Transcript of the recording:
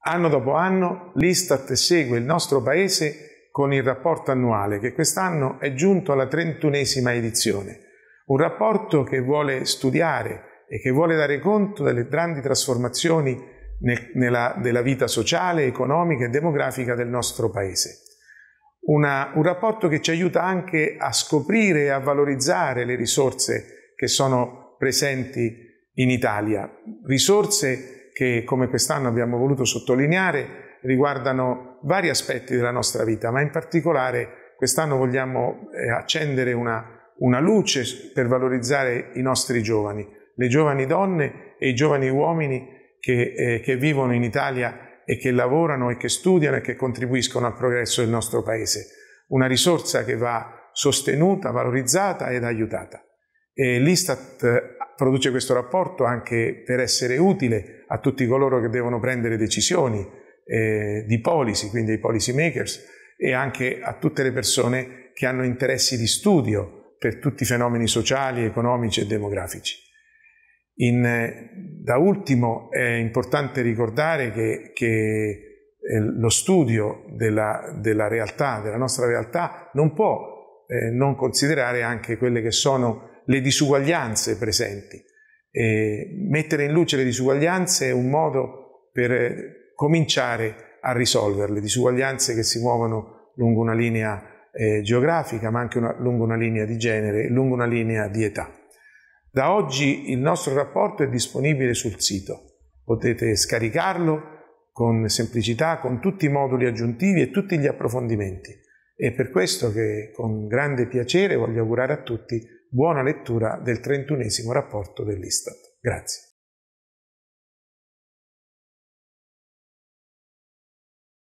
Anno dopo anno l'Istat segue il nostro paese con il rapporto annuale che quest'anno è giunto alla trentunesima edizione, un rapporto che vuole studiare e che vuole dare conto delle grandi trasformazioni nel, nella, della vita sociale, economica e demografica del nostro paese. Una, un rapporto che ci aiuta anche a scoprire e a valorizzare le risorse che sono presenti in Italia, risorse che che come quest'anno abbiamo voluto sottolineare riguardano vari aspetti della nostra vita, ma in particolare quest'anno vogliamo eh, accendere una, una luce per valorizzare i nostri giovani, le giovani donne e i giovani uomini che, eh, che vivono in Italia e che lavorano e che studiano e che contribuiscono al progresso del nostro Paese. Una risorsa che va sostenuta, valorizzata ed aiutata. E L'Istat produce questo rapporto anche per essere utile a tutti coloro che devono prendere decisioni eh, di policy, quindi ai policy makers, e anche a tutte le persone che hanno interessi di studio per tutti i fenomeni sociali, economici e demografici. In, eh, da ultimo è importante ricordare che, che eh, lo studio della, della, realtà, della nostra realtà, non può eh, non considerare anche quelle che sono le disuguaglianze presenti. E mettere in luce le disuguaglianze è un modo per eh, cominciare a risolverle, disuguaglianze che si muovono lungo una linea eh, geografica, ma anche una, lungo una linea di genere, lungo una linea di età. Da oggi il nostro rapporto è disponibile sul sito, potete scaricarlo con semplicità, con tutti i moduli aggiuntivi e tutti gli approfondimenti. È per questo che con grande piacere voglio augurare a tutti Buona lettura del trentunesimo rapporto dell'Istat. Grazie.